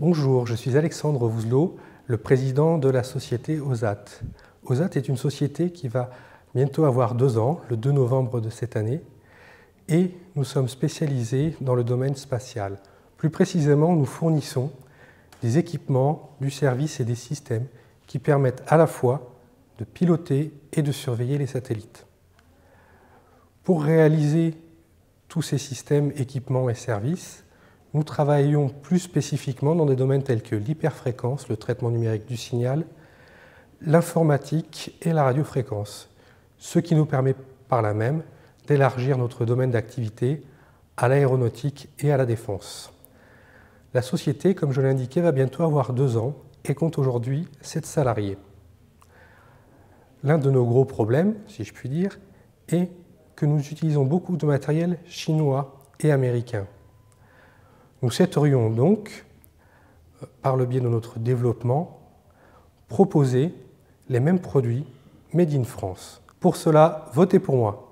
Bonjour, je suis Alexandre Vouzelot, le président de la société OSAT. OSAT est une société qui va bientôt avoir deux ans, le 2 novembre de cette année, et nous sommes spécialisés dans le domaine spatial. Plus précisément, nous fournissons des équipements, du service et des systèmes qui permettent à la fois de piloter et de surveiller les satellites. Pour réaliser tous ces systèmes, équipements et services, nous travaillons plus spécifiquement dans des domaines tels que l'hyperfréquence, le traitement numérique du signal, l'informatique et la radiofréquence, ce qui nous permet par là même d'élargir notre domaine d'activité à l'aéronautique et à la défense. La société, comme je l'ai indiqué, va bientôt avoir deux ans et compte aujourd'hui sept salariés. L'un de nos gros problèmes, si je puis dire, est que nous utilisons beaucoup de matériel chinois et américain. Nous souhaiterions donc, euh, par le biais de notre développement, proposer les mêmes produits made in France. Pour cela, votez pour moi.